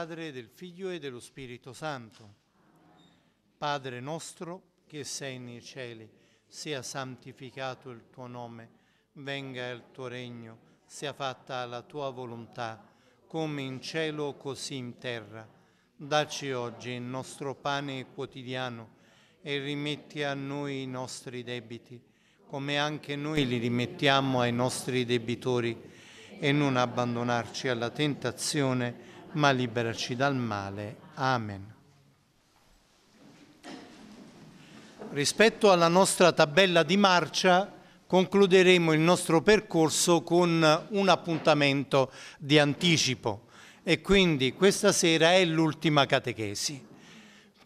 Padre, del Figlio e dello Spirito Santo. Padre nostro, che sei nei cieli, sia santificato il tuo nome, venga il tuo regno, sia fatta la tua volontà, come in cielo così in terra. Dacci oggi il nostro pane quotidiano e rimetti a noi i nostri debiti, come anche noi li rimettiamo ai nostri debitori, e non abbandonarci alla tentazione, ma liberaci dal male. Amen. Rispetto alla nostra tabella di marcia, concluderemo il nostro percorso con un appuntamento di anticipo e quindi questa sera è l'ultima catechesi.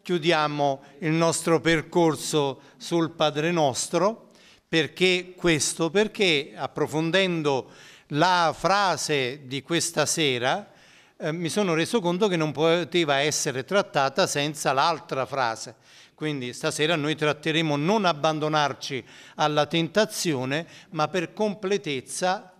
Chiudiamo il nostro percorso sul Padre Nostro perché questo perché approfondendo la frase di questa sera eh, mi sono reso conto che non poteva essere trattata senza l'altra frase. Quindi stasera noi tratteremo non abbandonarci alla tentazione, ma per completezza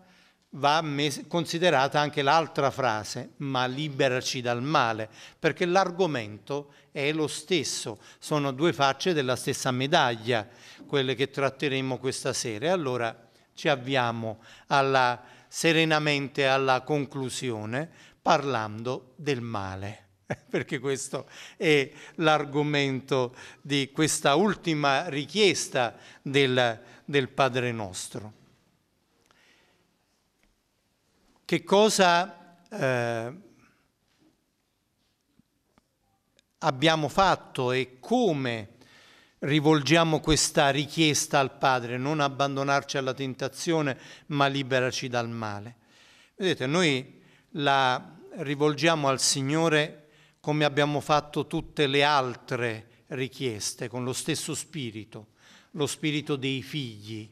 va considerata anche l'altra frase, ma liberaci dal male, perché l'argomento è lo stesso, sono due facce della stessa medaglia, quelle che tratteremo questa sera. allora ci avviamo alla, serenamente alla conclusione, parlando del male, perché questo è l'argomento di questa ultima richiesta del, del Padre nostro. Che cosa eh, abbiamo fatto e come rivolgiamo questa richiesta al Padre, non abbandonarci alla tentazione, ma liberaci dal male. Vedete, noi la rivolgiamo al Signore come abbiamo fatto tutte le altre richieste, con lo stesso spirito, lo spirito dei figli.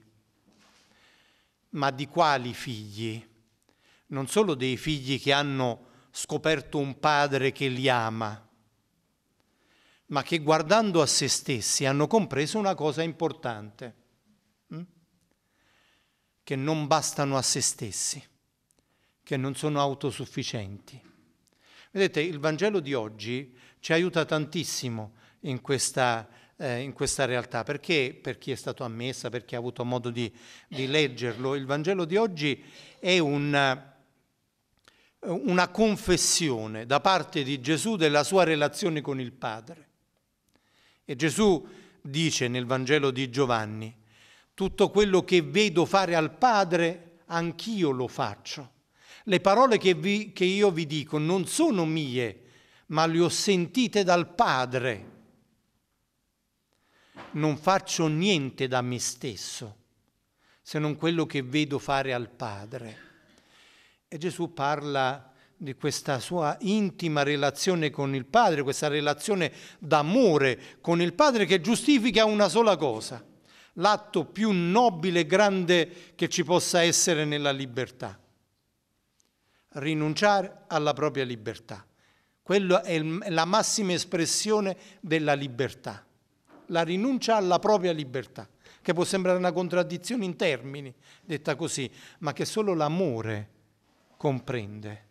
Ma di quali figli? Non solo dei figli che hanno scoperto un padre che li ama, ma che guardando a se stessi hanno compreso una cosa importante, hm? che non bastano a se stessi che non sono autosufficienti. Vedete, il Vangelo di oggi ci aiuta tantissimo in questa, eh, in questa realtà, perché per chi è stato ammessa, per chi ha avuto modo di, di leggerlo, il Vangelo di oggi è un una confessione da parte di Gesù della sua relazione con il Padre. E Gesù dice nel Vangelo di Giovanni, tutto quello che vedo fare al Padre, anch'io lo faccio. Le parole che, vi, che io vi dico non sono mie, ma le ho sentite dal Padre. Non faccio niente da me stesso, se non quello che vedo fare al Padre. E Gesù parla di questa sua intima relazione con il Padre, questa relazione d'amore con il Padre che giustifica una sola cosa, l'atto più nobile e grande che ci possa essere nella libertà, rinunciare alla propria libertà. Quella è la massima espressione della libertà, la rinuncia alla propria libertà, che può sembrare una contraddizione in termini, detta così, ma che solo l'amore comprende.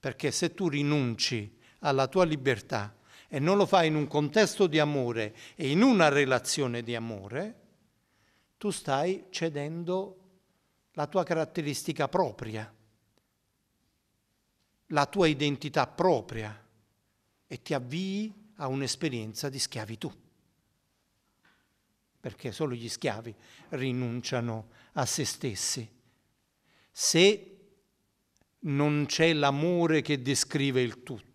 Perché se tu rinunci alla tua libertà e non lo fai in un contesto di amore e in una relazione di amore, tu stai cedendo la tua caratteristica propria la tua identità propria e ti avvii a un'esperienza di schiavitù, perché solo gli schiavi rinunciano a se stessi. Se non c'è l'amore che descrive il tutto,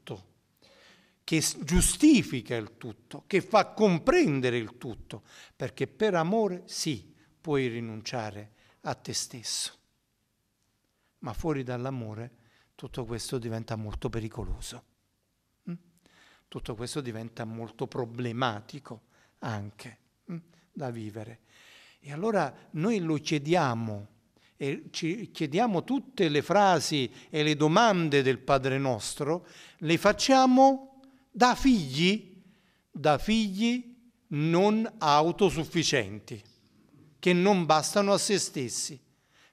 che giustifica il tutto, che fa comprendere il tutto, perché per amore sì, puoi rinunciare a te stesso, ma fuori dall'amore tutto questo diventa molto pericoloso. Mm? Tutto questo diventa molto problematico anche mm, da vivere. E allora noi lo chiediamo e ci chiediamo tutte le frasi e le domande del Padre nostro, le facciamo da figli, da figli non autosufficienti, che non bastano a se stessi,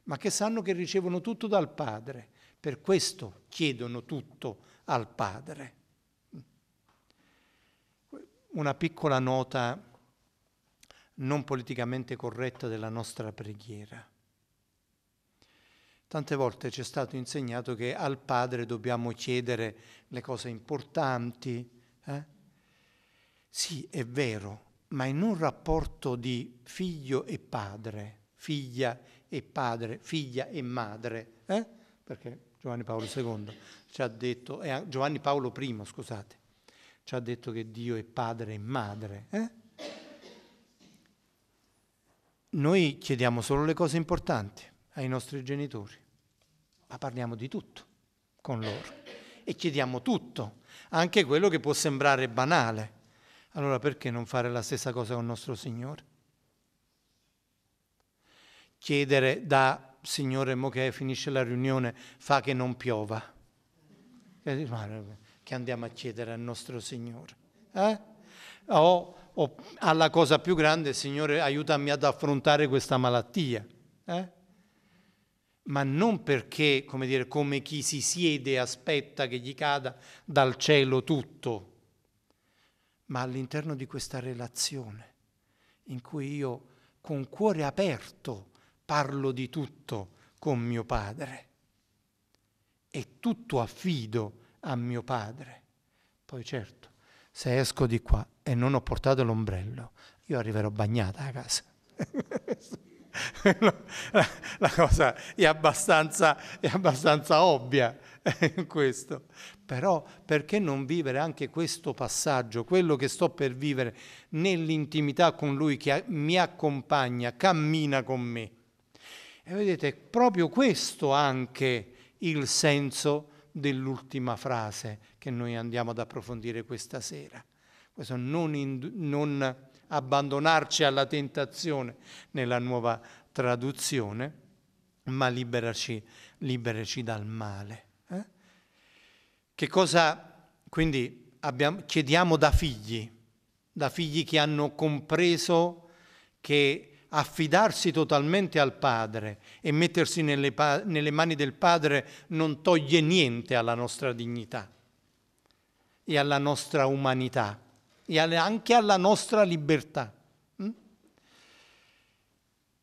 ma che sanno che ricevono tutto dal Padre per questo chiedono tutto al Padre. Una piccola nota non politicamente corretta della nostra preghiera. Tante volte ci è stato insegnato che al Padre dobbiamo chiedere le cose importanti. Eh? Sì, è vero, ma in un rapporto di figlio e padre, figlia e padre, figlia e madre, eh? perché Giovanni Paolo II, ci ha detto, eh, Giovanni Paolo I, scusate, ci ha detto che Dio è padre e madre. Eh? Noi chiediamo solo le cose importanti ai nostri genitori, ma parliamo di tutto con loro e chiediamo tutto, anche quello che può sembrare banale. Allora perché non fare la stessa cosa con il nostro Signore? Chiedere da Signore, mo che finisce la riunione, fa che non piova. Che andiamo a chiedere al nostro Signore. Eh? O, o, alla cosa più grande, Signore, aiutami ad affrontare questa malattia. Eh? Ma non perché, come dire, come chi si siede e aspetta che gli cada dal cielo tutto, ma all'interno di questa relazione in cui io con cuore aperto parlo di tutto con mio padre e tutto affido a mio padre. Poi certo, se esco di qua e non ho portato l'ombrello, io arriverò bagnata a casa. La cosa è abbastanza, è abbastanza ovvia eh, questo. Però perché non vivere anche questo passaggio, quello che sto per vivere, nell'intimità con Lui che mi accompagna, cammina con me? E vedete, proprio questo anche il senso dell'ultima frase che noi andiamo ad approfondire questa sera. Questo non, in, non abbandonarci alla tentazione nella nuova traduzione, ma liberarci, liberarci dal male. Eh? Che cosa, quindi, abbiamo, chiediamo da figli, da figli che hanno compreso che affidarsi totalmente al Padre e mettersi nelle, pa- nelle mani del Padre non toglie niente alla nostra dignità e alla nostra umanità e anche alla nostra libertà. Mm?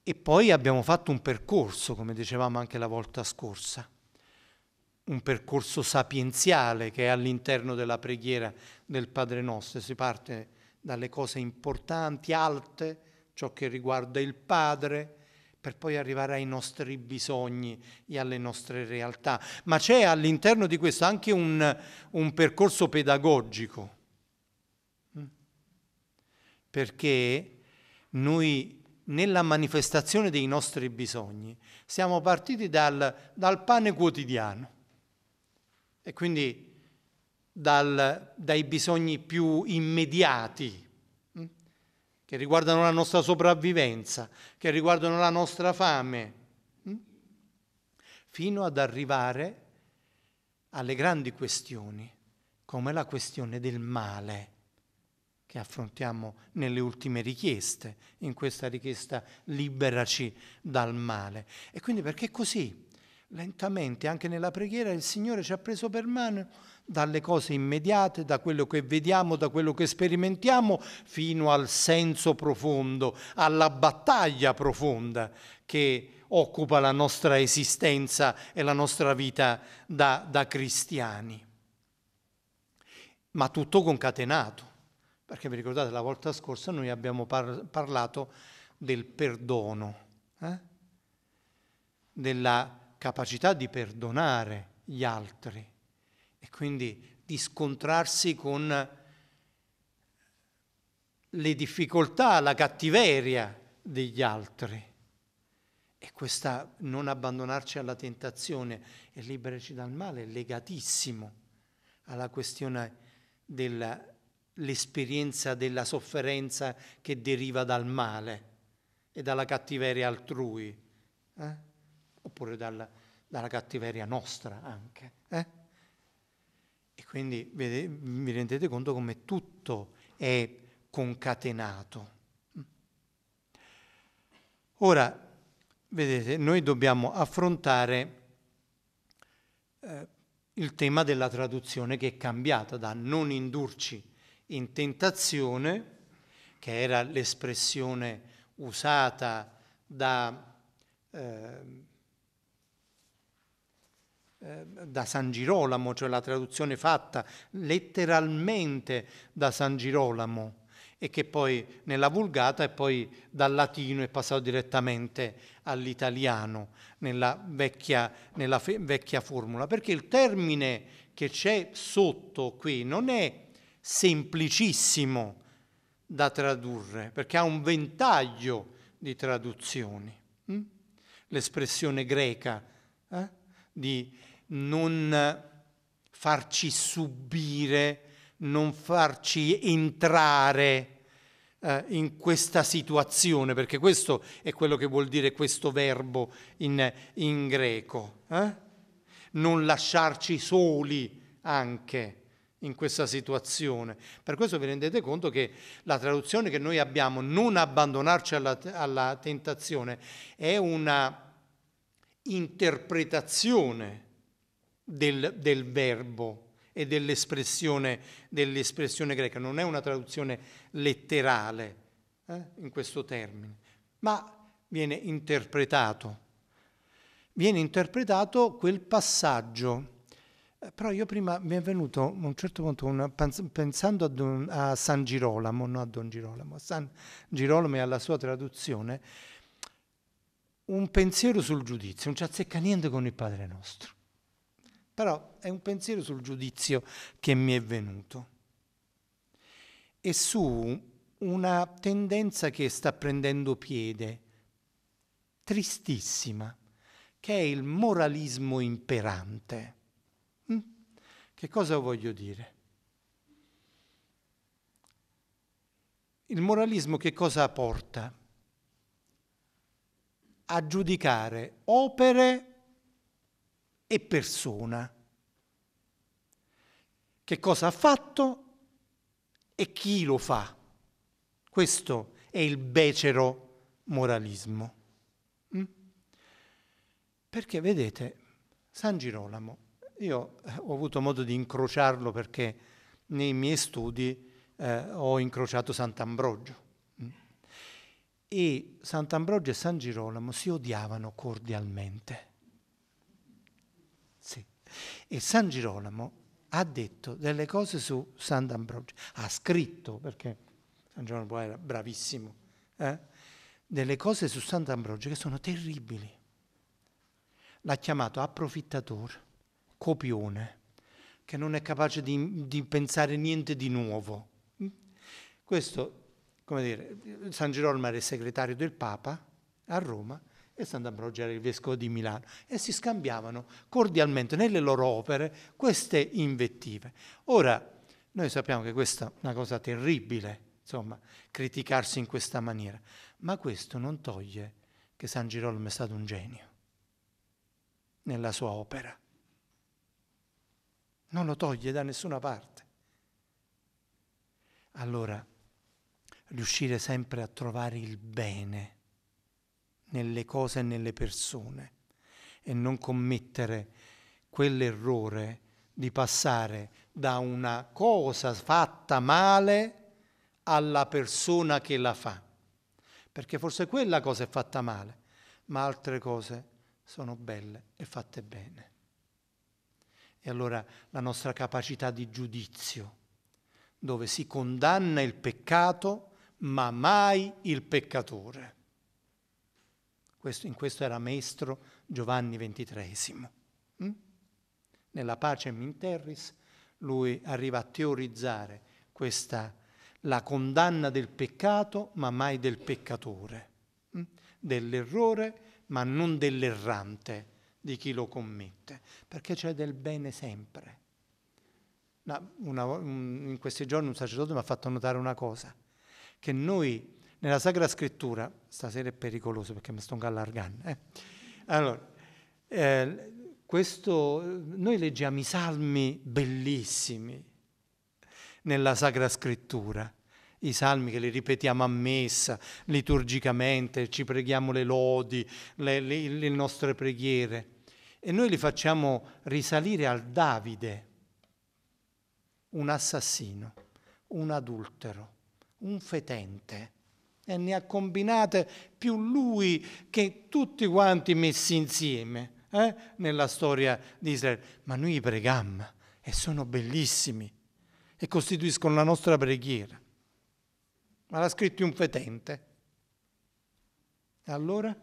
E poi abbiamo fatto un percorso, come dicevamo anche la volta scorsa, un percorso sapienziale che è all'interno della preghiera del Padre nostro. Si parte dalle cose importanti, alte, ciò che riguarda il Padre, per poi arrivare ai nostri bisogni e alle nostre realtà. Ma c'è all'interno di questo anche un, un percorso pedagogico, mm? perché noi nella manifestazione dei nostri bisogni siamo partiti dal, dal pane quotidiano e quindi dal, dai bisogni più immediati che riguardano la nostra sopravvivenza, che riguardano la nostra fame, hm? fino ad arrivare alle grandi questioni, come la questione del male che affrontiamo nelle ultime richieste, in questa richiesta liberaci dal male. E quindi perché così, lentamente, anche nella preghiera, il Signore ci ha preso per mano dalle cose immediate, da quello che vediamo, da quello che sperimentiamo, fino al senso profondo, alla battaglia profonda che occupa la nostra esistenza e la nostra vita da, da cristiani. Ma tutto concatenato, perché vi ricordate la volta scorsa noi abbiamo par- parlato del perdono, eh? della capacità di perdonare gli altri quindi di scontrarsi con le difficoltà, la cattiveria degli altri. E questa non abbandonarci alla tentazione e liberarci dal male è legatissimo alla questione dell'esperienza della sofferenza che deriva dal male e dalla cattiveria altrui, eh? oppure dalla, dalla cattiveria nostra anche. Eh? quindi vede, vi rendete conto come tutto è concatenato. Ora, vedete, noi dobbiamo affrontare eh, il tema della traduzione che è cambiata da non indurci in tentazione, che era l'espressione usata da... Eh, eh, da San Girolamo, cioè la traduzione fatta letteralmente da San Girolamo e che poi nella Vulgata e poi dal latino è passato direttamente all'italiano nella vecchia, nella fe- vecchia formula, perché il termine che c'è sotto qui non è semplicissimo da tradurre, perché ha un ventaglio di traduzioni. Hm? L'espressione greca eh? di non farci subire, non farci entrare eh, in questa situazione, perché questo è quello che vuol dire questo verbo in, in greco. Eh? Non lasciarci soli anche in questa situazione. Per questo vi rendete conto che la traduzione che noi abbiamo, non abbandonarci alla, alla tentazione, è una interpretazione del, del verbo e dell'espressione, dell'espressione, greca, non è una traduzione letterale eh, in questo termine, ma viene interpretato. Viene interpretato quel passaggio. Eh, però io prima mi è venuto a un certo punto, una, pensando a, Don, a, San Girolamo, non a Don Girolamo, a San Girolamo e alla sua traduzione, un pensiero sul giudizio, non ci azzecca niente con il Padre nostro. Però è un pensiero sul giudizio che mi è venuto e su una tendenza che sta prendendo piede, tristissima, che è il moralismo imperante. Mm? Che cosa voglio dire? Il moralismo che cosa porta? A giudicare opere e persona. Che cosa ha fatto e chi lo fa. Questo è il becero moralismo. Mm? Perché vedete, San Girolamo, io eh, ho avuto modo di incrociarlo perché nei miei studi eh, ho incrociato Sant'Ambrogio. Mm? E Sant'Ambrogio e San Girolamo si odiavano cordialmente. E San Girolamo ha detto delle cose su Sant'Ambrogio, ha scritto, perché San Girolamo era bravissimo, eh? delle cose su Sant'Ambrogio che sono terribili. L'ha chiamato approfittatore, copione, che non è capace di, di pensare niente di nuovo. Mm? Questo, come dire, San Girolamo era il segretario del Papa a Roma, e Sant'Ambrogio era il vescovo di Milano, e si scambiavano cordialmente nelle loro opere queste invettive. Ora, noi sappiamo che questa è una cosa terribile, insomma, criticarsi in questa maniera, ma questo non toglie che San Girolamo è stato un genio nella sua opera. Non lo toglie da nessuna parte. Allora, riuscire sempre a trovare il bene nelle cose e nelle persone e non commettere quell'errore di passare da una cosa fatta male alla persona che la fa. Perché forse quella cosa è fatta male, ma altre cose sono belle e fatte bene. E allora la nostra capacità di giudizio, dove si condanna il peccato, ma mai il peccatore questo, in questo era maestro Giovanni XXIII. Mm? Nella pace Minterris lui arriva a teorizzare questa, la condanna del peccato, ma mai del peccatore, mm? dell'errore, ma non dell'errante di chi lo commette, perché c'è del bene sempre. una, un, in questi giorni un sacerdote mi ha fatto notare una cosa, che noi nella Sacra Scrittura, stasera è pericoloso perché mi sto allargando, eh? allora, eh, questo, noi leggiamo i salmi bellissimi nella Sacra Scrittura, i salmi che li ripetiamo a messa, liturgicamente, ci preghiamo le lodi, le, le, le nostre preghiere, e noi li facciamo risalire al Davide, un assassino, un adultero, un fetente e ne ha combinate più lui che tutti quanti messi insieme eh? nella storia di Israele. Ma noi pregamma e sono bellissimi e costituiscono la nostra preghiera. Ma l'ha scritto un fetente. E allora?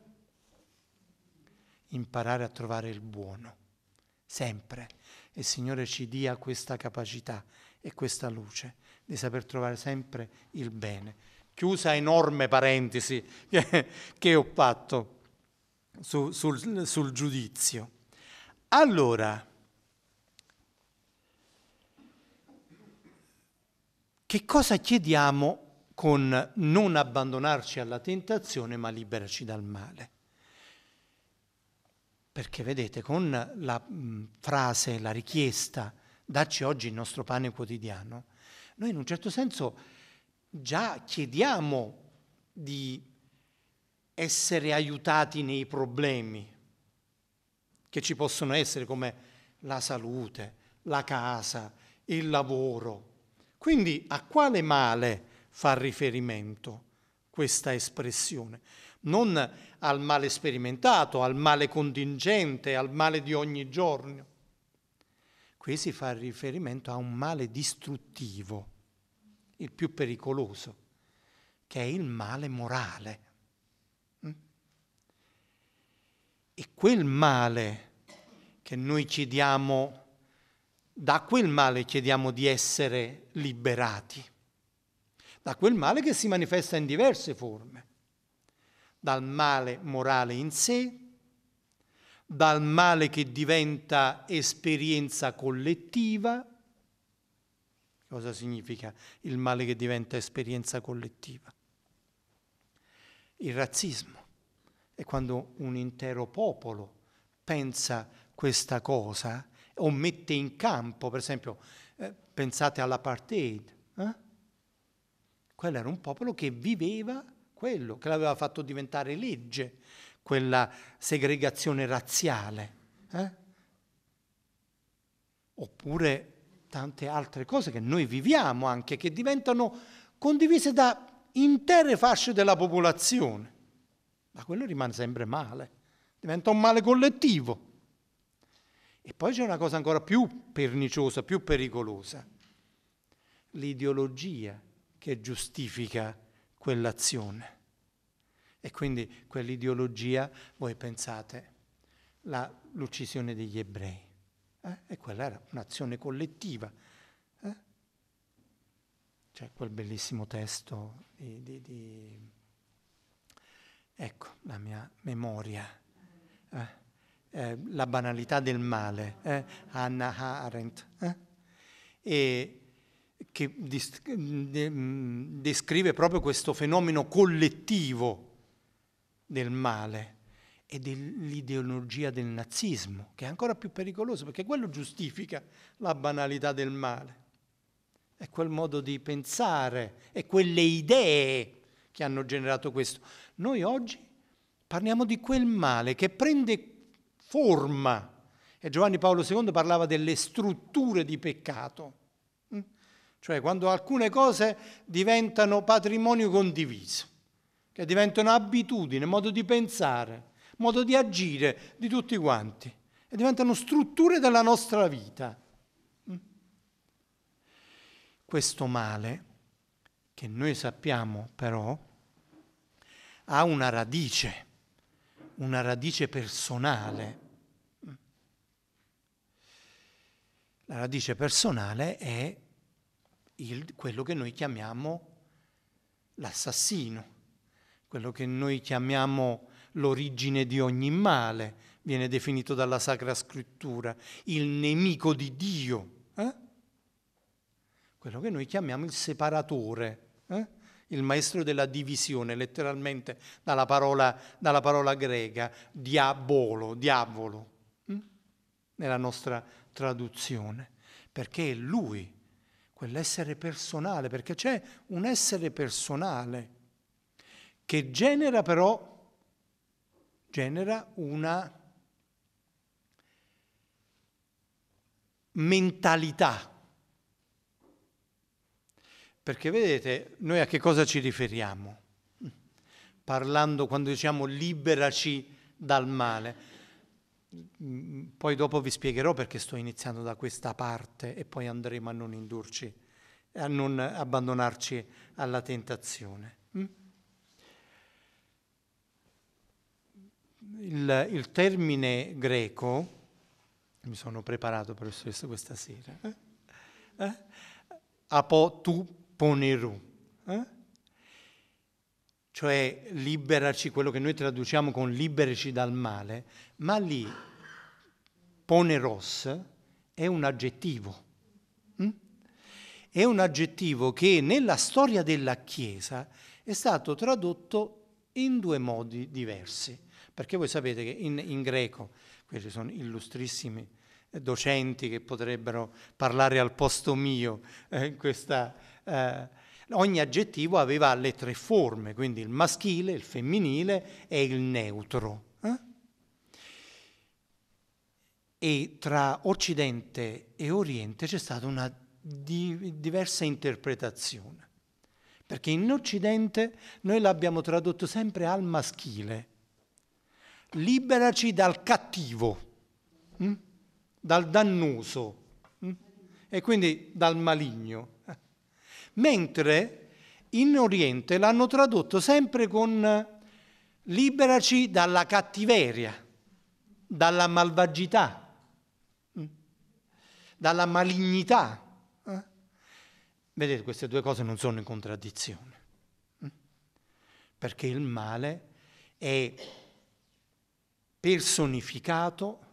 Imparare a trovare il buono, sempre. E il Signore ci dia questa capacità e questa luce di saper trovare sempre il bene chiusa enorme parentesi che, che ho fatto su, sul, sul giudizio. Allora, che cosa chiediamo con non abbandonarci alla tentazione ma liberarci dal male. Perché vedete, con la mm, frase, la richiesta, dacci oggi il nostro pane quotidiano, noi in un certo senso già chiediamo di essere aiutati nei problemi che ci possono essere come la salute, la casa, il lavoro. Quindi a quale male fa riferimento questa espressione? Non al male sperimentato, al male contingente, al male di ogni giorno. Qui si fa riferimento a un male distruttivo il più pericoloso, che è il male morale. Mm? E quel male che noi ci diamo, da quel male chiediamo di essere liberati, da quel male che si manifesta in diverse forme, dal male morale in sé, dal male che diventa esperienza collettiva, cosa significa il male che diventa esperienza collettiva. Il razzismo è quando un intero popolo pensa questa cosa o mette in campo, per esempio, eh, pensate all'apartheid. Eh? Quello era un popolo che viveva quello, che l'aveva fatto diventare legge, quella segregazione razziale. Eh? Oppure tante altre cose che noi viviamo anche, che diventano condivise da intere fasce della popolazione. Ma quello rimane sempre male, diventa un male collettivo. E poi c'è una cosa ancora più perniciosa, più pericolosa, l'ideologia che giustifica quell'azione. E quindi quell'ideologia, voi pensate, la, l'uccisione degli ebrei eh? E quella era un'azione collettiva. Eh? C'è cioè, quel bellissimo testo di, di, di... Ecco, la mia memoria. Eh? eh la banalità del male, Hannah eh? Arendt, eh? e che mm, descrive proprio questo fenomeno collettivo del male e dell'ideologia del nazismo, che è ancora più pericoloso perché quello giustifica la banalità del male. È quel modo di pensare, è quelle idee che hanno generato questo. Noi oggi parliamo di quel male che prende forma. E Giovanni Paolo II parlava delle strutture di peccato, hm? cioè quando alcune cose diventano patrimonio condiviso, che diventano abitudine, modo di pensare modo di agire di tutti quanti e diventano strutture della nostra vita. Mm? Questo male, che noi sappiamo però, ha una radice, una radice personale. Mm? La radice personale è il, quello che noi chiamiamo l'assassino, quello che noi chiamiamo l'origine di ogni male, viene definito dalla Sacra Scrittura, il nemico di Dio, eh? quello che noi chiamiamo il separatore, eh? il maestro della divisione, letteralmente dalla parola, dalla parola greca, diabolo, diavolo, hm? nella nostra traduzione, perché è lui, quell'essere personale, perché c'è un essere personale che genera però genera una mentalità. Perché vedete, noi a che cosa ci riferiamo? Parlando quando diciamo liberaci dal male. Poi dopo vi spiegherò perché sto iniziando da questa parte e poi andremo a non indurci, a non abbandonarci alla tentazione. Mm? il, il termine greco, mi sono preparato per questo questa sera, eh? eh? apo tu poneru, eh? cioè liberaci, quello che noi traduciamo con liberaci dal male, ma lì poneros è un aggettivo. Hm? È un aggettivo che nella storia della Chiesa è stato tradotto in due modi diversi. Perché voi sapete che in, in greco, questi sono illustrissimi eh, docenti che potrebbero parlare al posto mio eh, in questa... Eh, ogni aggettivo aveva le tre forme, quindi il maschile, il femminile e il neutro. Eh? E tra Occidente e Oriente c'è stata una di- diversa interpretazione, perché in Occidente noi l'abbiamo tradotto sempre al maschile liberaci dal cattivo, mm? dal dannoso mm? e quindi dal maligno. Mentre in Oriente l'hanno tradotto sempre con liberaci dalla cattiveria, dalla malvagità, mm? dalla malignità. Eh? Vedete, queste due cose non sono in contraddizione, perché il male è personificato,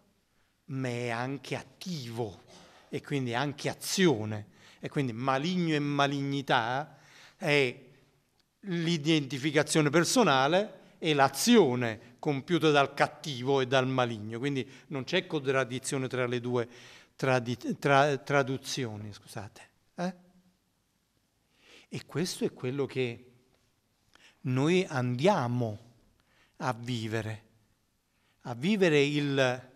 ma è anche attivo e quindi anche azione. E quindi maligno e malignità è l'identificazione personale e l'azione compiuta dal cattivo e dal maligno. Quindi non c'è contraddizione tra le due tradi- tra- traduzioni. Scusate. Eh? E questo è quello che noi andiamo a vivere a vivere il,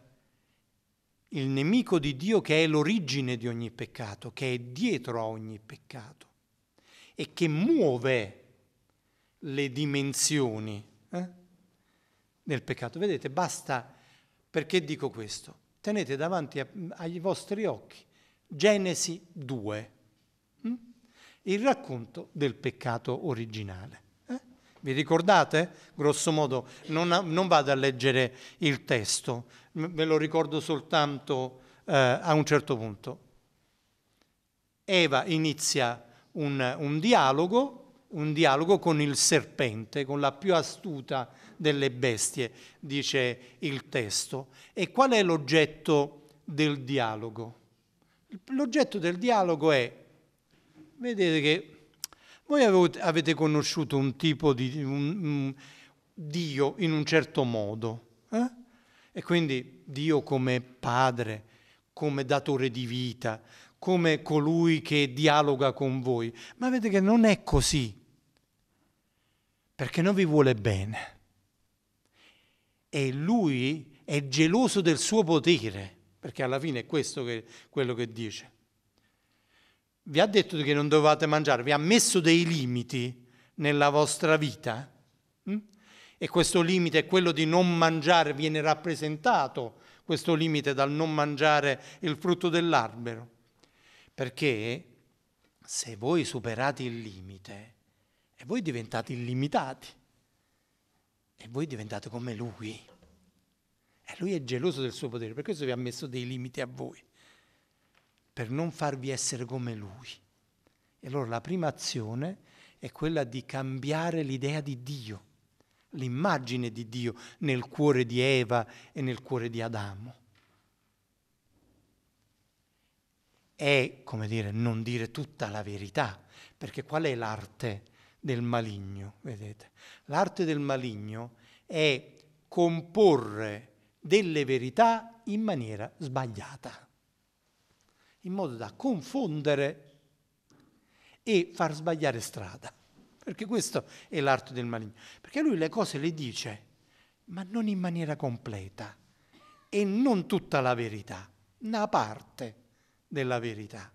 il nemico di Dio che è l'origine di ogni peccato, che è dietro a ogni peccato e che muove le dimensioni eh, del peccato. Vedete, basta perché dico questo. Tenete davanti a, ai vostri occhi Genesi 2, hm? il racconto del peccato originale. Vi ricordate? Grosso modo, non, non vado a leggere il testo, ve lo ricordo soltanto eh, a un certo punto. Eva inizia un, un dialogo un dialogo con il serpente, con la più astuta delle bestie, dice il testo. E qual è l'oggetto del dialogo? L'oggetto del dialogo è, vedete che voi avete conosciuto un tipo di un, un Dio in un certo modo, eh? e quindi Dio come padre, come datore di vita, come colui che dialoga con voi, ma vedete che non è così, perché non vi vuole bene. E lui è geloso del suo potere, perché alla fine è questo che, quello che dice vi ha detto che non dovevate mangiare, vi ha messo dei limiti nella vostra vita. Mm? E questo limite è quello di non mangiare, viene rappresentato questo limite dal non mangiare il frutto dell'albero. Perché se voi superate il limite, e voi diventate illimitati, e voi diventate come lui. E lui è geloso del suo potere, per questo vi ha messo dei limiti a voi per non farvi essere come Lui. E allora la prima azione è quella di cambiare l'idea di Dio, l'immagine di Dio nel cuore di Eva e nel cuore di Adamo. È, come dire, non dire tutta la verità, perché qual è l'arte del maligno? Vedete? L'arte del maligno è comporre delle verità in maniera sbagliata in modo da confondere e far sbagliare strada. Perché questo è l'arte del maligno. Perché lui le cose le dice, ma non in maniera completa e non tutta la verità, una parte della verità.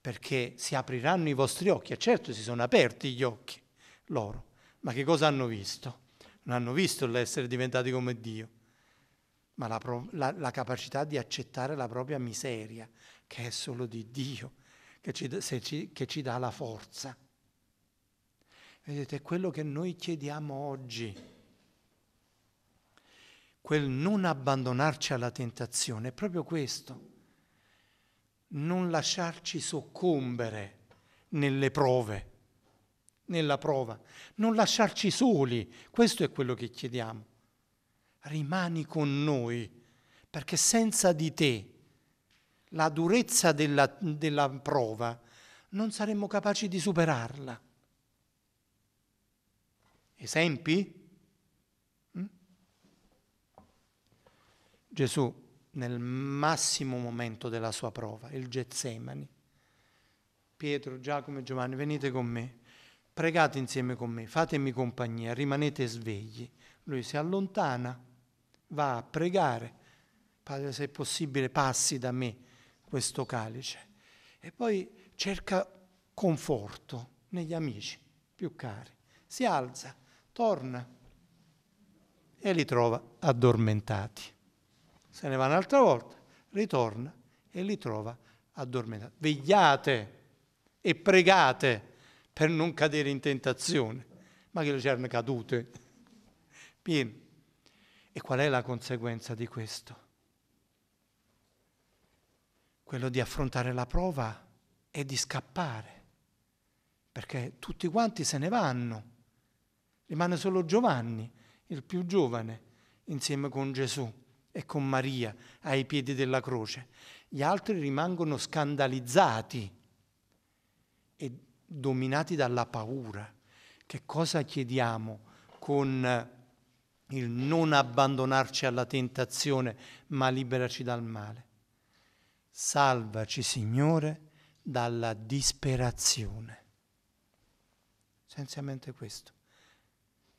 Perché si apriranno i vostri occhi, e certo si sono aperti gli occhi loro, ma che cosa hanno visto? Non hanno visto l'essere diventati come Dio, ma la, pro- la, la, capacità di accettare la propria miseria, che è solo di Dio, che ci, ci, che ci dà la forza. Vedete, quello che noi chiediamo oggi, quel non abbandonarci alla tentazione, è proprio questo, non lasciarci soccombere nelle prove, nella prova, non lasciarci soli, questo è quello che chiediamo rimani con noi, perché senza di te la durezza della, della prova non saremmo capaci di superarla. Esempi? Mm? Gesù nel massimo momento della sua prova, il Getsemani. Pietro, Giacomo e Giovanni, venite con me, pregate insieme con me, fatemi compagnia, rimanete svegli. Lui si allontana va a pregare, Padre se è possibile passi da me questo calice. E poi cerca conforto negli amici più cari. Si alza, torna e li trova addormentati. Se ne va un'altra volta, ritorna e li trova addormentati. Vegliate e pregate per non cadere in tentazione. Ma che le c'erano cadute. Pieno. E qual è la conseguenza di questo? Quello di affrontare la prova e di scappare, perché tutti quanti se ne vanno, rimane solo Giovanni, il più giovane, insieme con Gesù e con Maria ai piedi della croce. Gli altri rimangono scandalizzati e dominati dalla paura. Che cosa chiediamo con il non abbandonarci alla tentazione, ma liberaci dal male. Salvaci, Signore, dalla disperazione. Essenzialmente questo.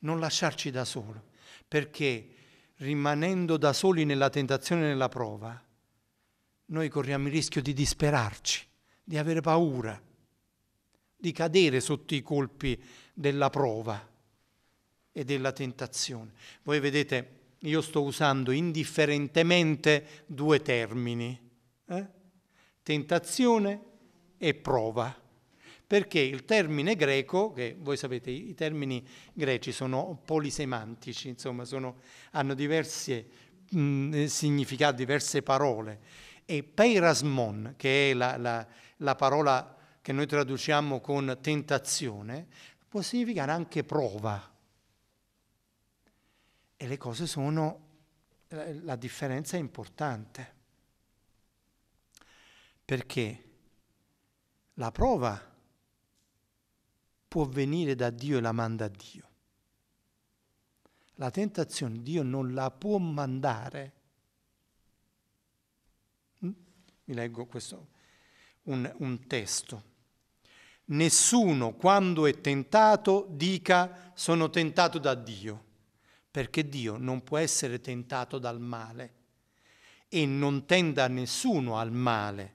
Non lasciarci da solo, perché rimanendo da soli nella tentazione e nella prova, noi corriamo il rischio di disperarci, di avere paura, di cadere sotto i colpi della prova e della tentazione. Voi vedete, io sto usando indifferentemente due termini, eh? tentazione e prova, perché il termine greco, che voi sapete i termini greci sono polisemantici, insomma sono, hanno diversi mm, eh, significati, diverse parole, e peirasmon, che è la, la, la parola che noi traduciamo con tentazione, può significare anche prova e le cose sono, la differenza è importante. Perché la prova può venire da Dio e la manda Dio. La tentazione Dio non la può mandare. Vi mm? leggo questo, un, un testo. Nessuno quando è tentato dica sono tentato da Dio perché Dio non può essere tentato dal male e non tenda nessuno al male,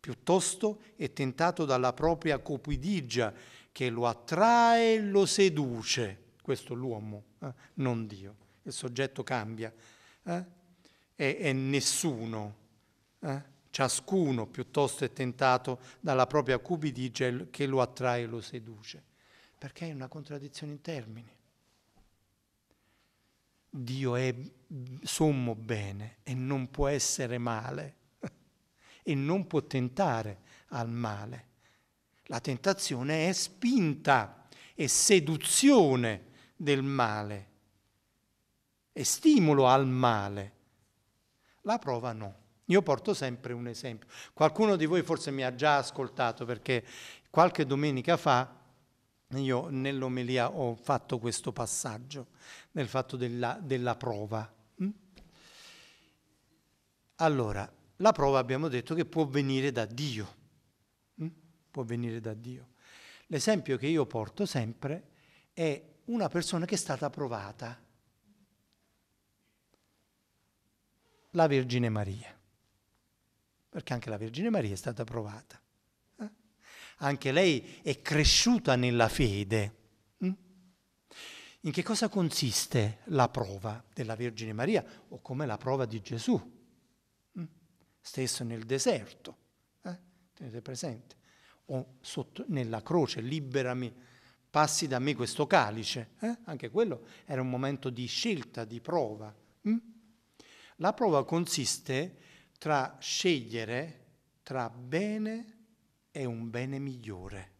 piuttosto è tentato dalla propria cupidigia che lo attrae e lo seduce. Questo l'uomo, eh? non Dio. Il soggetto cambia. Eh? E, e nessuno. Eh? Ciascuno piuttosto è tentato dalla propria cupidigia che lo attrae e lo seduce. Perché è una contraddizione in termini. Dio è sommo bene e non può essere male e non può tentare al male. La tentazione è spinta, è seduzione del male, è stimolo al male. La prova no. Io porto sempre un esempio. Qualcuno di voi forse mi ha già ascoltato perché qualche domenica fa io nell'omelia ho fatto questo passaggio, nel fatto della, della prova. Mm? Allora, la prova abbiamo detto che può venire da Dio, mm? può venire da Dio. L'esempio che io porto sempre è una persona che è stata provata, la Vergine Maria, perché anche la Vergine Maria è stata provata anche lei è cresciuta nella fede. Mm? In che cosa consiste la prova della Vergine Maria o come la prova di Gesù? Mm? Stesso nel deserto, eh? tenete presente, o sotto, nella croce, liberami, passi da me questo calice. Eh? Anche quello era un momento di scelta, di prova. Mm? La prova consiste tra scegliere tra bene e è un bene migliore.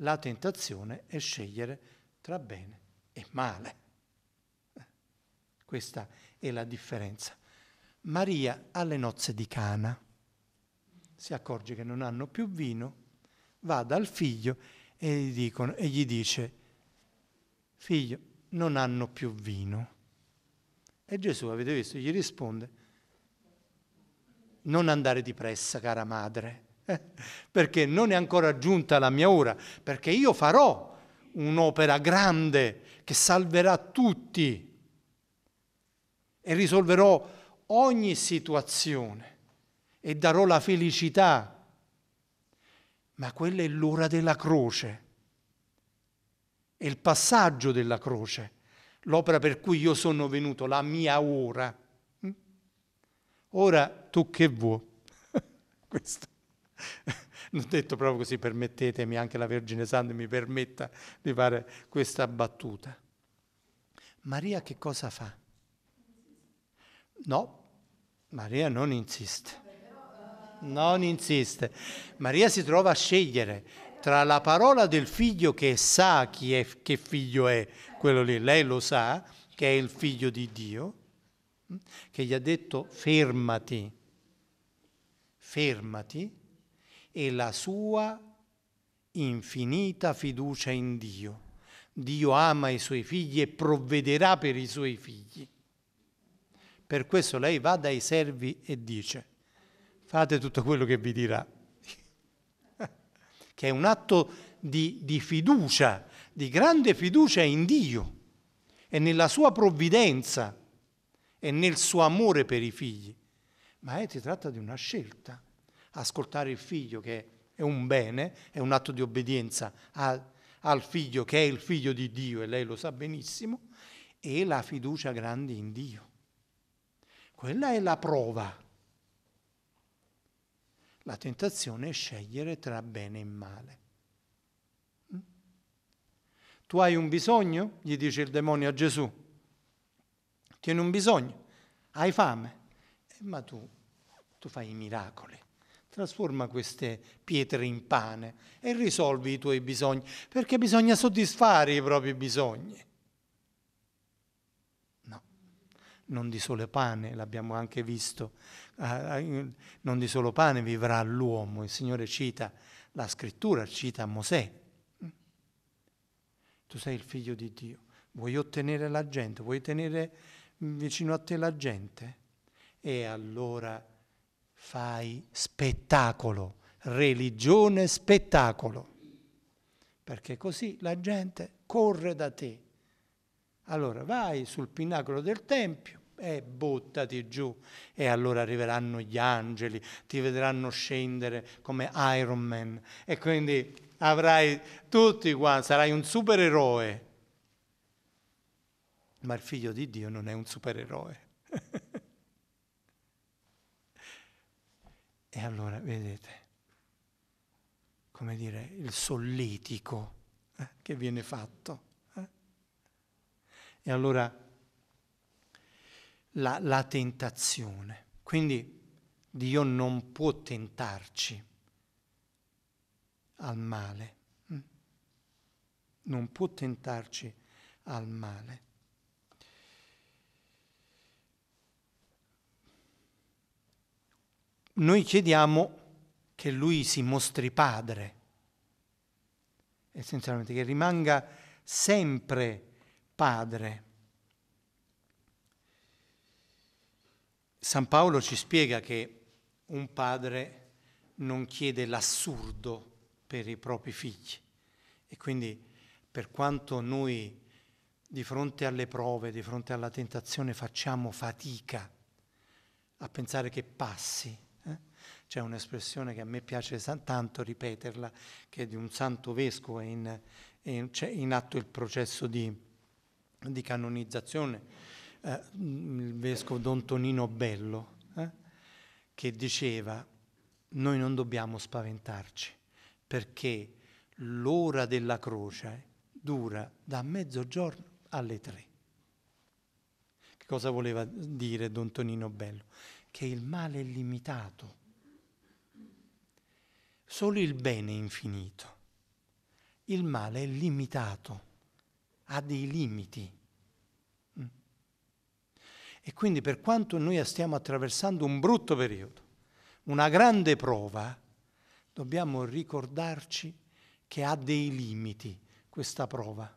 La tentazione è scegliere tra bene e male. Questa è la differenza. Maria alle nozze di Cana si accorge che non hanno più vino, va dal figlio e gli, dicono, e gli dice, figlio, non hanno più vino. E Gesù, avete visto, gli risponde, non andare di pressa, cara madre, perché non è ancora giunta la mia ora, perché io farò un'opera grande che salverà tutti e risolverò ogni situazione e darò la felicità. Ma quella è l'ora della croce, è il passaggio della croce, l'opera per cui io sono venuto, la mia ora. Hm? Ora tu che vuoi? Questo. non detto proprio così, permettetemi, anche la Vergine Santa mi permetta di fare questa battuta. Maria che cosa fa? No, Maria non insiste. Non insiste. Maria si trova a scegliere tra la parola del figlio che sa chi è, che figlio è, quello lì, lei lo sa, che è il figlio di Dio, che gli ha detto fermati, fermati, e la sua infinita fiducia in Dio. Dio ama i suoi figli e provvederà per i suoi figli. Per questo lei va dai servi e dice, fate tutto quello che vi dirà, che è un atto di, di fiducia, di grande fiducia in Dio e nella sua provvidenza e nel suo amore per i figli. Ma eh, si tratta di una scelta ascoltare il figlio che è un bene, è un atto di obbedienza a, al figlio che è il figlio di Dio e lei lo sa benissimo, e la fiducia grande in Dio. Quella è la prova. La tentazione è scegliere tra bene e male. Mm? Tu hai un bisogno? gli dice il demonio a Gesù. Tieni un bisogno, hai fame, eh, ma tu, tu fai i miracoli. Trasforma queste pietre in pane e risolvi i tuoi bisogni, perché bisogna soddisfare i propri bisogni. No, non di solo pane, l'abbiamo anche visto, ah, ah, non di solo pane vivrà l'uomo. Il Signore cita la scrittura, cita Mosè. Tu sei il figlio di Dio, vuoi ottenere la gente, vuoi tenere vicino a te la gente? E allora fai spettacolo, religione spettacolo, perché così la gente corre da te. Allora vai sul pinnacolo del Tempio e buttati giù e allora arriveranno gli angeli, ti vedranno scendere come Iron Man e quindi avrai tutti qua, sarai un supereroe. Ma il figlio di Dio non è un supereroe. E allora, vedete, come dire, il solletico eh, che viene fatto. Eh? E allora la, la tentazione. Quindi Dio non può tentarci al male, mm? non può tentarci al male. noi chiediamo che lui si mostri padre, essenzialmente che rimanga sempre padre. San Paolo ci spiega che un padre non chiede l'assurdo per i propri figli e quindi per quanto noi di fronte alle prove, di fronte alla tentazione facciamo fatica a pensare che passi c'è un'espressione che a me piace tanto ripeterla, che è di un santo vescovo, in, in, c'è in atto il processo di, di canonizzazione, eh, il vescovo Don Tonino Bello, eh, che diceva noi non dobbiamo spaventarci perché l'ora della croce dura da mezzogiorno alle tre. Che cosa voleva dire Don Tonino Bello? Che il male è limitato Solo il bene è infinito. Il male è limitato, ha dei limiti. Mm. E quindi per quanto noi stiamo attraversando un brutto periodo, una grande prova, dobbiamo ricordarci che ha dei limiti questa prova.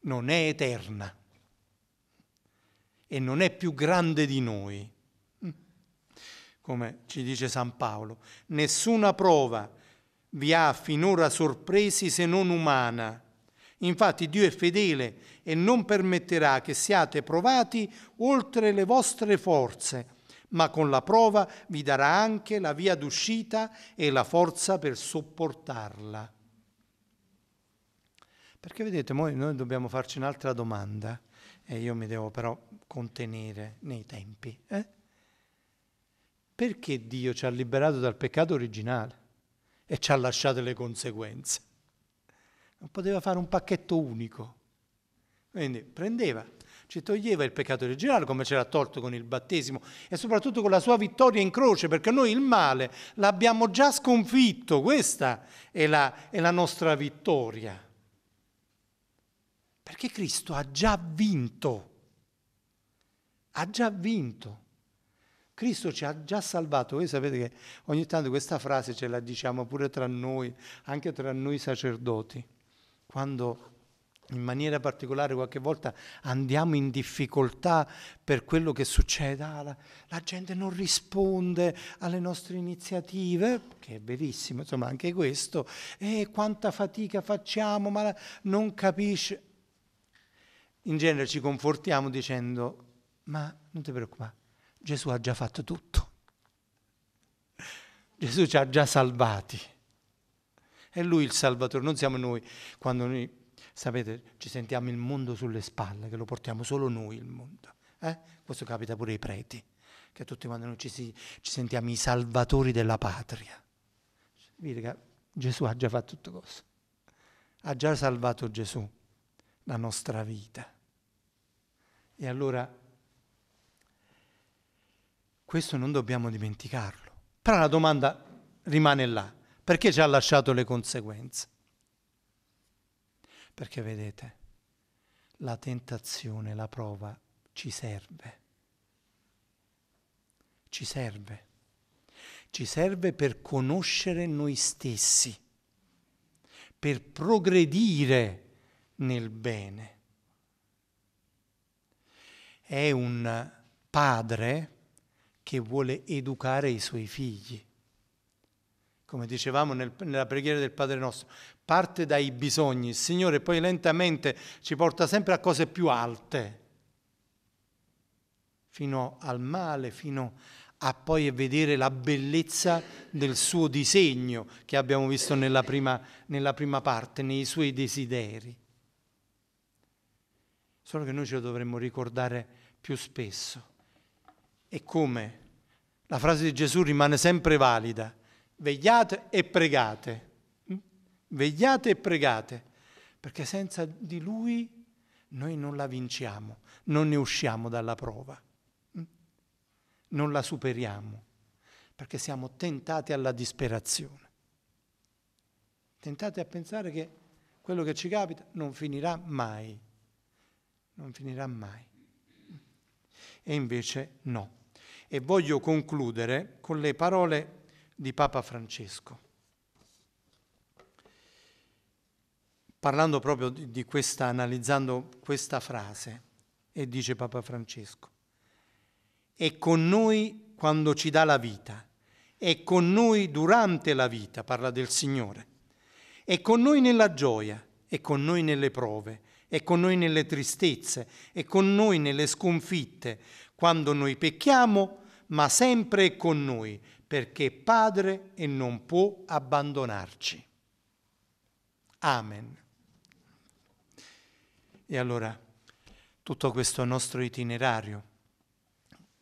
Non è eterna e non è più grande di noi come ci dice San Paolo, nessuna prova vi ha finora sorpresi se non umana. Infatti Dio è fedele e non permetterà che siate provati oltre le vostre forze, ma con la prova vi darà anche la via d'uscita e la forza per sopportarla. Perché vedete, noi dobbiamo farci un'altra domanda e io mi devo però contenere nei tempi. Eh? Perché Dio ci ha liberato dal peccato originale e ci ha lasciato le conseguenze? Non poteva fare un pacchetto unico. Quindi prendeva, ci toglieva il peccato originale come ce l'ha tolto con il battesimo e soprattutto con la sua vittoria in croce, perché noi il male l'abbiamo già sconfitto, questa è la, è la nostra vittoria. Perché Cristo ha già vinto, ha già vinto. Cristo ci ha già salvato. Voi sapete che ogni tanto questa frase ce la diciamo pure tra noi, anche tra noi sacerdoti, quando in maniera particolare qualche volta andiamo in difficoltà per quello che succede, ah, la, la, gente non risponde alle nostre iniziative, che è verissimo, insomma anche questo, e eh, quanta fatica facciamo, ma non capisce. In genere ci confortiamo dicendo, ma non ti preoccupare, Gesù ha già fatto tutto. Gesù ci ha già salvati. È Lui il Salvatore, non siamo noi. Quando noi, sapete, ci sentiamo il mondo sulle spalle, che lo portiamo solo noi il mondo. Eh? Questo capita pure ai preti, che tutti quando noi ci, si, ci sentiamo i salvatori della patria. Vedi Gesù ha già fatto tutto questo. Ha già salvato Gesù, la nostra vita. E allora questo non dobbiamo dimenticarlo. Però la domanda rimane là. Perché ci ha lasciato le conseguenze? Perché vedete, la tentazione, la prova ci serve. Ci serve. Ci serve per conoscere noi stessi, per progredire nel bene. È un padre che vuole educare i suoi figli. Come dicevamo nel, nella preghiera del Padre nostro, parte dai bisogni, il Signore poi lentamente ci porta sempre a cose più alte, fino al male, fino a poi vedere la bellezza del suo disegno che abbiamo visto nella prima, nella prima parte, nei suoi desideri. Solo che noi ce lo dovremmo ricordare più spesso e come? La frase di Gesù rimane sempre valida. Vegliate e pregate. Mm? Vegliate e pregate, perché senza di lui noi non la vinciamo, non ne usciamo dalla prova, mm? non la superiamo, perché siamo tentati alla disperazione. Tentati a pensare che quello che ci capita non finirà mai, non finirà mai. E invece no. E voglio concludere con le parole di Papa Francesco, parlando proprio di questa, analizzando questa frase, e dice Papa Francesco, è con noi quando ci dà la vita, è con noi durante la vita, parla del Signore, è con noi nella gioia, è con noi nelle prove, è con noi nelle tristezze, è con noi nelle sconfitte, quando noi pecchiamo, ma sempre è con noi, perché è Padre e non può abbandonarci. Amen. E allora, tutto questo nostro itinerario,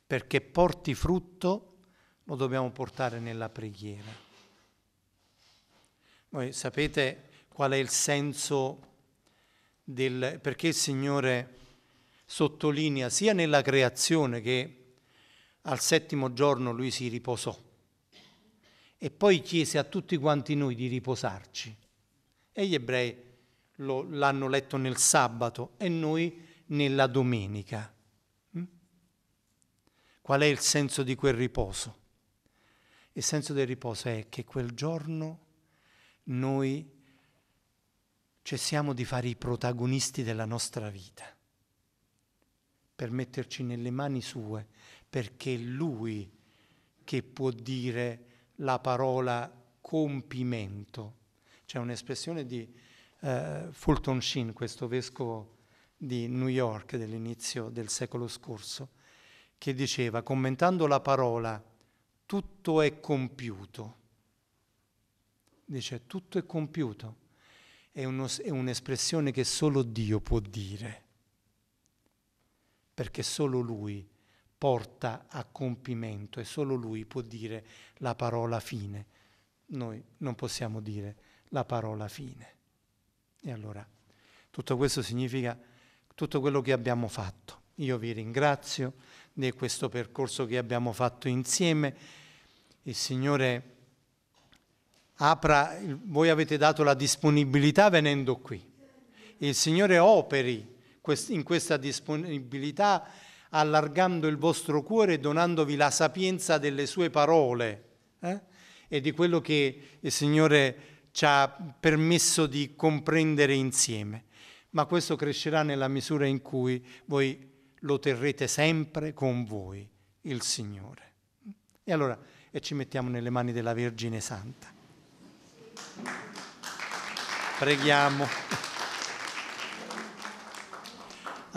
perché porti frutto, lo dobbiamo portare nella preghiera. Voi sapete qual è il senso del perché il Signore sottolinea sia nella creazione che al settimo giorno lui si riposò e poi chiese a tutti quanti noi di riposarci. E gli ebrei lo, l'hanno letto nel sabato e noi nella domenica. Mm? Qual è il senso di quel riposo? Il senso del riposo è che quel giorno noi cessiamo di fare i protagonisti della nostra vita per metterci nelle mani sue, perché è lui che può dire la parola compimento. C'è un'espressione di eh, Fulton Sheen, questo vescovo di New York dell'inizio del secolo scorso, che diceva, commentando la parola, tutto è compiuto. Dice, tutto è compiuto. È, uno, è un'espressione che solo Dio può dire perché solo lui porta a compimento e solo lui può dire la parola fine. Noi non possiamo dire la parola fine. E allora tutto questo significa tutto quello che abbiamo fatto. Io vi ringrazio di questo percorso che abbiamo fatto insieme. Il Signore apra, voi avete dato la disponibilità venendo qui. Il Signore operi in questa disponibilità allargando il vostro cuore e donandovi la sapienza delle sue parole eh? e di quello che il Signore ci ha permesso di comprendere insieme. Ma questo crescerà nella misura in cui voi lo terrete sempre con voi, il Signore. E allora e ci mettiamo nelle mani della Vergine Santa. Preghiamo.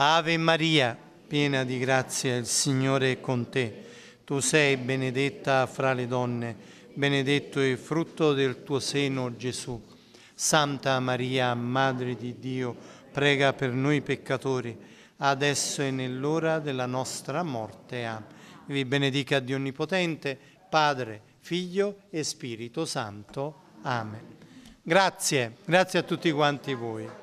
Ave Maria, piena di grazia, il Signore è con te. Tu sei benedetta fra le donne, benedetto è il frutto del tuo seno, Gesù. Santa Maria, Madre di Dio, prega per noi peccatori, adesso e nell'ora della nostra morte. Amen. Vi benedica Dio Onnipotente, Padre, Figlio e Spirito Santo. Amen. Grazie, grazie a tutti quanti voi.